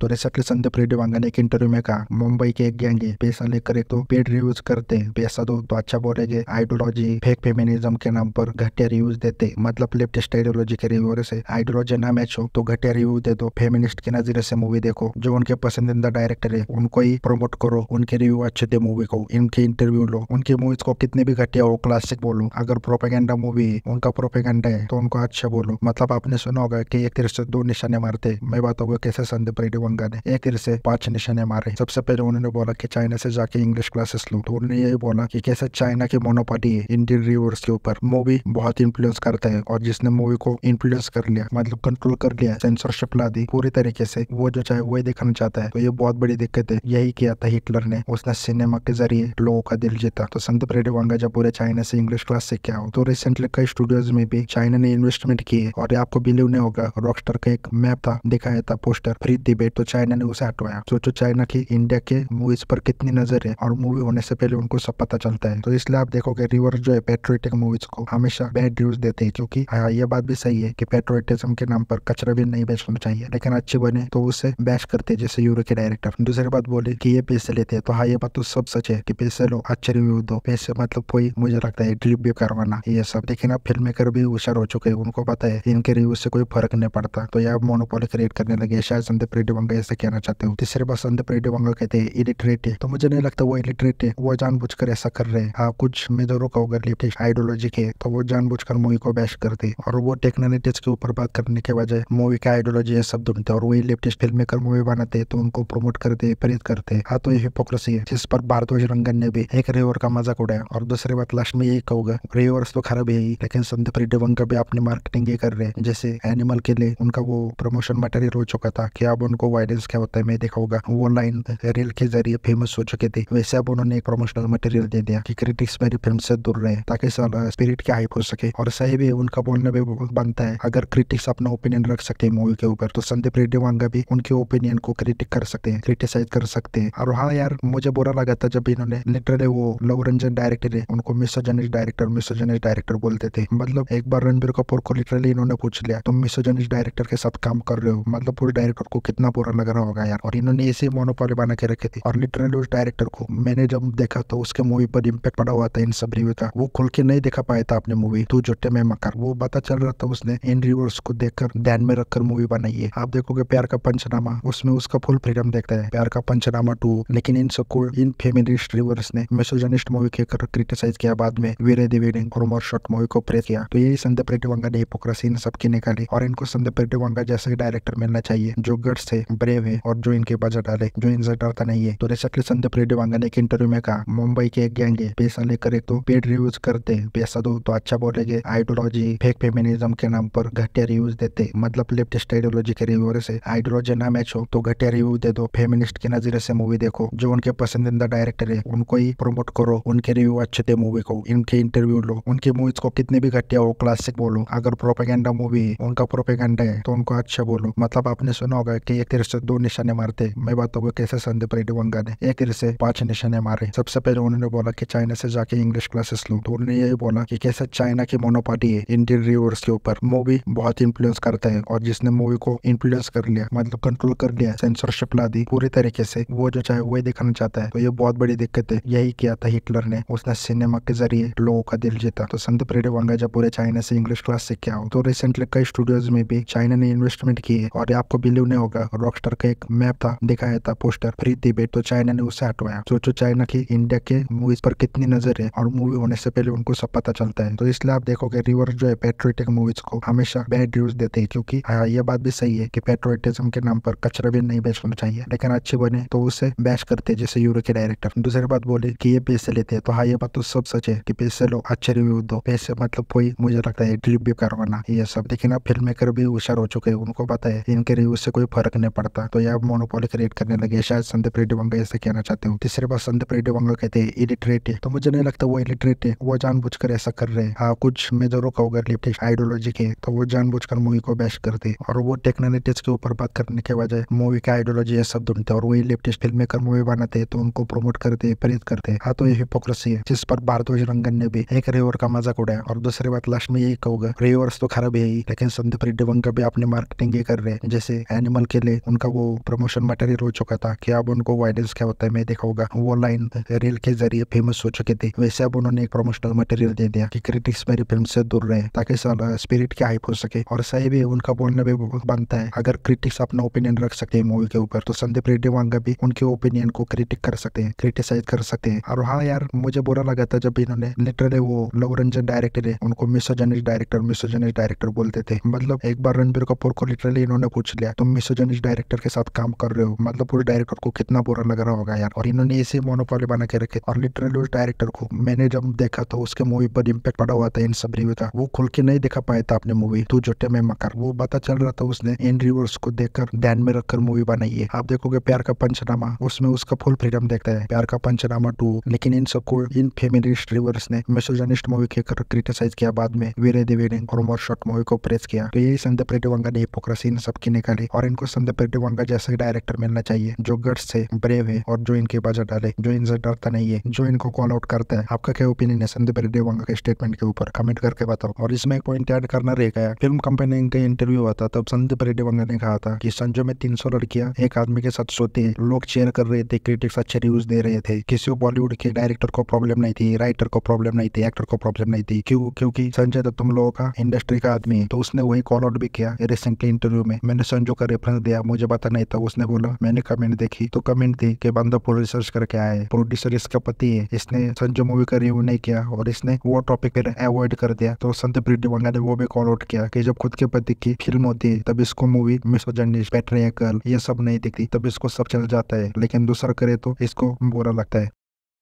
तो रिसेंटली संदीप रेड्डी वांगा ने एक इंटरव्यू में कहा मुंबई के एक गैंग है पैसा लेकर तो पेड रिव्यूज करते हैं पैसा दो तो अच्छा बोलेंगे आइडियोलॉजी फेक फेमिनिज्म के नाम पर घटिया रिव्यूज देते मतलब लेफ्टिस्ट आइडियोलॉजी के रिव्यूर से आइडियोलॉजी ना मैच हो तो घटिया रिव्यू दे दो फेमिनिस्ट के नजर से मूवी देखो जो उनके पसंदीदा डायरेक्टर है उनको ही प्रमोट करो उनके रिव्यू अच्छे दे मूवी को इनके इंटरव्यू लो उनकी मूवीज को कितने भी घटिया हो क्लासिक बोलो अगर प्रोपेगेंडा मूवी है उनका प्रोपेगेंडा है तो उनको अच्छा बोलो मतलब आपने सुना होगा की एक तरह से दो निशाने मारते मैं बात होगा कैसे संदीप रेड्डी वंगा ने एक से पांच निशाने मारे सबसे पहले उन्होंने बोला की चाइना से जाके इंग्लिश क्लासेस लो तो उन्होंने ये बोला की कैसे चाइना की मोनोपाटी है इंडियन रिवर्स के ऊपर मूवी बहुत इन्फ्लुएंस करता है और जिसने मूवी को इन्फ्लुएंस कर लिया मतलब कंट्रोल कर लिया सेंसरशिप ला दी पूरी तरीके से वो जो चाहे वही दिखाना चाहता है तो ये बहुत बड़ी दिक्कत है यही किया था हिटलर ने उसने सिनेमा के जरिए लोगों का दिल जीता तो संदीप रेड्डी वांगा जब पूरे चाइना से इंग्लिश क्लास से क्या हो तो रिसेंटली कई स्टूडियोज में भी चाइना ने इन्वेस्टमेंट किए और आपको बिलीव नहीं होगा रॉकस्टर का एक मैप था दिखाया था पोस्टर फ्री डिबेट तो चाइना ने उसे हटवाया सोचो चाइना की इंडिया के मूवीज पर कितनी नजर है और मूवी होने से पहले उनको सब पता चलता है तो इसलिए आप देखोगे रिवर्स जो है पेट्रोटिक मूवीज को हमेशा बैड रिव्यूज देते हैं क्योंकि हाँ ये बात भी सही है की पेट्रोटिज्म के नाम पर कचरा भी नहीं बेचना चाहिए लेकिन अच्छे बने तो उसे बैच करते हैं जैसे यूरो के डायरेक्टर दूसरी बात बोले की ये पैसे लेते हैं तो हाँ ये बात तो सब सच है की पैसे लो अच्छे रिव्यू दो पैसे मतलब कोई मुझे लगता है ड्रिप भी करवाना ये सब लेकिन अब फिल्म मेकर भी होशियार हो चुके हैं उनको पता है इनके रिव्यू से कोई फर्क नहीं पड़ता तो यह मोनोपोली क्रिएट करने लगे शायद संदीप वांगा ऐसा कहना चाहते हो तीसरे बस अंधप्रेटे वांगा कहते हैं इलिटरेट है तो मुझे नहीं लगता वो इलिटरेट है वो जानबूझकर ऐसा कर रहे हैं हाँ कुछ मेजरों का अगर लेटेस्ट आइडियोलॉजी के तो वो जान बुझ कर मूवी को बैश करते और वो टेक्नोलिटीज के ऊपर बात करने के बजाय मूवी का आइडियोलॉजी सब ढूंढते और वही लेटेस्ट फिल्म मेकर मूवी बनाते तो उनको प्रमोट करते प्रेरित करते हाँ तो ये हिपोक्रेसी है जिस पर भारतोष रंगन ने भी एक रेवर का मजाक उड़ाया और दूसरे बात लास्ट में यही कहूंगा रेवर्स तो खराब है ही लेकिन संत रेड्डी वंग भी अपनी मार्केटिंग ये कर रहे हैं जैसे एनिमल के लिए उनका वो प्रमोशन मटेरियल हो चुका था कि अब उनको वायरस क्या होता है मैं देखा होगा वो ऑनलाइन रील के जरिए फेमस हो चुके थे वैसे अब उन्होंने एक प्रमोशनल मटेरियल दे दिया कि क्रिटिक्स मेरी फिल्म से दूर रहे ताकि स्पिरिट के हाइप हो सके और सही भी उनका बोलना भी बनता है अगर क्रिटिक्स अपना ओपिनियन रख सकते हैं मूवी के ऊपर तो संदीप रेड्डी वांगा भी उनके ओपिनियन को क्रिटिक कर सकते हैं क्रिटिसाइज कर सकते हैं और हाँ यार मुझे बुरा लगा था जब इन्होंने लिटरली वो लव रंजन डायरेक्टर है उनको मिसोजनिस्ट डायरेक्टर मिसोजनिस्ट डायरेक्टर बोलते थे मतलब एक बार रणबीर कपूर को लिटरली इन्होंने पूछ लिया तुम मिसोजनिस्ट डायरेक्टर के साथ काम कर रहे हो मतलब पूरे डायरेक्टर को कितना बुरा बुरा लग रहा होगा यार और इन्होंने ऐसे मोनोपोली बना के रखे थे और लिटरली उस डायरेक्टर को मैंने जब देखा तो उसके मूवी पर इम्पेक्ट पड़ा हुआ था इन सब रिव्यू का वो खुल के नहीं देखा पाया था अपने मूवी तू जुटे में मकर वो पता चल रहा था उसने इन रिव्यूर्स को देखकर ध्यान में रखकर मूवी बनाई है आप देखोगे प्यार का पंचनामा उसमें उसका फुल फ्रीडम देखता है प्यार का पंचनामा टू लेकिन इन सबको इन फेमिनिस्ट रिव्यूर्स ने मेसोजनिस्ट मूवी के कर क्रिटिसाइज किया बाद में वीरे दिवेडिंग और मोर शॉर्ट मूवी को प्रेस किया तो यही संदीप रेड्डी वंगा ने हिपोक्रेसी इन सबकी निकाली और इनको संदीप रेड्डी वंगा जैसे डायरेक्टर मिलना चाहिए जो गट्स थे ब्रेव है और जो इनके पास जटा है जो इनसे डरता नहीं है तो रिसेंटली संदीप रेड्डी वांगा ने एक इंटरव्यू में कहा मुंबई के एक गैंग है पैसा लेकर एक तो पेड रिव्यूज करते पैसा दो तो अच्छा बोलेगे आइडियोलॉजी फेक फेमिनिज्म के नाम पर घटिया रिव्यूज देते मतलब लेफ्टिस्ट आइडियोलॉजी के रिव्यूअर से आइडियोलॉजी ना मैच हो तो घटिया रिव्यू दे दो फेमिनिस्ट के नजरे से मूवी देखो जो उनके पसंदीदा डायरेक्टर है उनको ही प्रमोट करो उनके रिव्यू अच्छे थे मूवी को इनके इंटरव्यू लो उनकी मूवीज को कितने भी घटिया हो क्लासिक बोलो अगर प्रोपेगेंडा मूवी है उनका प्रोपेगेंडा है तो उनको अच्छा बोलो मतलब आपने सुना होगा की एक से दो निशाने मारते मैं बात होगा कैसे संदीप रेड्डी वंगा ने एक तीर से पांच निशाने मारे सबसे पहले उन्होंने बोला की चाइना से जाके इंग्लिश क्लासेस लू तो उन्होंने यही बोला की कैसे चाइना की मोनोपाटी है इंडियन रिवर्स के ऊपर मूवी बहुत इन्फ्लुएंस करता है और जिसने मूवी को इन्फ्लुएंस कर लिया मतलब कंट्रोल कर लिया सेंसरशिप ला दी पूरी तरीके से वो जो चाहे वही दिखाना चाहता है तो ये बहुत बड़ी दिक्कत है यही किया था हिटलर ने उसने सिनेमा के जरिए लोगों का दिल जीता तो संदीप रेड्डी वंगा जब पूरे चाइना से इंग्लिश क्लास सीख के आओ तो रिसेंटली कई स्टूडियोज में भी चाइना ने इन्वेस्टमेंट की है और आपको बिलीव नहीं होगा रॉकस्टार का एक मैप था दिखाया था पोस्टर फ्री तिबेट तो चाइना ने उसे हटवाया सोचो चाइना की इंडिया के मूवीज पर कितनी नजर है और मूवी होने से पहले उनको सब पता चलता है तो इसलिए आप देखोगे रिवर्स जो है पेट्रोटिक मूवीज को हमेशा बैड रिव्यूज देते हैं क्योंकि हाँ, ये बात भी सही है की पेट्रोटिज्म के नाम पर कचरा भी नहीं बेचना चाहिए लेकिन अच्छे बने तो उसे बैच करते जैसे यूरो के डायरेक्टर दूसरी बात बोले की ये पैसे लेते हैं तो हाँ ये बात तो सब सच है की पैसे लो अच्छे रिव्यू दो पैसे मतलब कोई मुझे लगता है भी करवाना ये सब लेकिन अब फिल्म मेकर भी होशियार हो चुके हैं उनको पता है इनके रिव्यू से कोई फर्क नहीं पड़ता तो यह मोनोपोली क्रिएट करने लगे शायद संदीप रेड्डी वंगा ऐसा कहना चाहते हो तीसरे बात संदीप रेड्डी वंगा कहते हैं इलिटरेट है तो मुझे नहीं लगता वो इलिटरेट है वो कर ऐसा कर रहे हैं हाँ कुछ मेजरों का होगा लिप्टिक आइडियोलॉजी के तो वो कर मूवी को बैश करते और वो टेक्नोलॉजी के ऊपर बात करने के बजाय मूवी का आइडियोलॉजी ये सब ढूंढते और वही लेफ्टिस्ट फिल्म मेकर मूवी बनाते तो उनको प्रमोट करते प्रेरित करते हाँ तो ये हिपोक्रेसी है जिस पर भारद्वाज रंगन ने भी एक रेवर का मजाक उड़ाया और दूसरी बात लास्ट में यही कहूंगा रेवर्स तो खराब है ही लेकिन संदीप रेड्डी वंगा भी अपने मार्केटिंग ये कर रहे हैं जैसे एनिमल के लिए उनका वो प्रमोशन मटेरियल हो चुका था कि अब उनको वायरस क्या होता है मैं देखा होगा वो लाइन रेल के जरिए फेमस हो चुके थे वैसे अब उन्होंने एक प्रमोशनल मटेरियल दे दिया कि क्रिटिक्स मेरी फिल्म से दूर रहे ताकि स्पिरिट की हाइप हो सके और सही भी उनका बोलना भी बनता है अगर क्रिटिक्स अपना ओपिनियन रख सकते हैं मूवी के ऊपर तो संदीप रेड्डी वांगा भी उनके ओपिनियन को क्रिटिक कर सकते हैं क्रिटिसाइज कर सकते हैं और हाँ यार मुझे बुरा लगा था जब इन्होंने लिटरली वो लव रंजन डायरेक्टर है उनको मिसोजेनिक डायरेक्टर मिसोजेनिक डायरेक्टर बोलते थे मतलब एक बार रणबीर कपूर को लिटरली इन्होंने पूछ लिया तुम मिसोजेनिक डायरेक्टर डायरेक्टर के साथ काम कर रहे हो मतलब उस डायरेक्टर को कितना बुरा लग रहा होगा यार और इन्होंने ऐसे मोनोपोली बना के रखे और लिटरली उस डायरेक्टर को मैंने जब देखा तो उसके मूवी पर इम्पेक्ट पड़ा हुआ था इन सब रिव्यू का वो खुल के नहीं देखा पाया था अपने मूवी तू जुटे में मकर वो पता चल रहा था उसने इन रिव्यूर्स को देखकर ध्यान में रखकर मूवी बनाई है आप देखोगे प्यार का पंचनामा उसमें उसका फुल फ्रीडम देखता है प्यार का पंचनामा टू लेकिन इन सबको इन फेमिनिस्ट रिवर्स ने मेसोजनिस्ट मूवी के कर क्रिटिसाइज किया बाद में वीरे देवी ने और मोर शॉर्ट मूवी को प्रेस किया तो यही संदेप रेड्डी वंगा ने हिपोक्रेसी इन सबकी निकाली और इनको संदेप थर्टी वन का जैसा डायरेक्टर मिलना चाहिए जो गट्स है ब्रेव है और जो इनके पास डाले जो इनसे डरता नहीं है जो इनको कॉल आउट करता है आपका क्या ओपिनियन है संदीप रेड्डी वंगा के स्टेटमेंट के ऊपर कमेंट करके बताओ और इसमें एक पॉइंट ऐड करना रह गया फिल्म कंपनी का इंटरव्यू हुआ था तब संदीप रेड्डी वंगा ने कहा था कि संजो में तीन सौ लड़कियां एक आदमी के साथ सोते हैं लोग शेयर कर रहे थे क्रिटिक्स अच्छे रिव्यूज दे रहे थे किसी बॉलीवुड के डायरेक्टर को प्रॉब्लम नहीं थी राइटर को प्रॉब्लम नहीं थी एक्टर को प्रॉब्लम नहीं थी क्यों क्योंकि संजय दत्त तो तुम लोगों का इंडस्ट्री का आदमी है तो उसने वही कॉल आउट भी किया रिसेंटली इंटरव्यू में मैंने संजो का रेफरेंस दिया मुझे पता नहीं था उसने बोला मैंने कमेंट देखी तो कमेंट दी कि बंदा पूरा रिसर्च करके आए प्रोड्यूसर इसका पति है इसने संजू मूवी का रिव्यू नहीं किया और इसने वो टॉपिक फिर अवॉइड कर दिया तो संत प्रीति वंगा ने वो भी कॉल आउट किया कि जब खुद के पति की फिल्म होती है तब इसको मूवी मिस मिसोजनिस्ट पेट्रियकल ये सब नहीं दिखती तब इसको सब चल जाता है लेकिन दूसरा करे तो इसको बुरा लगता है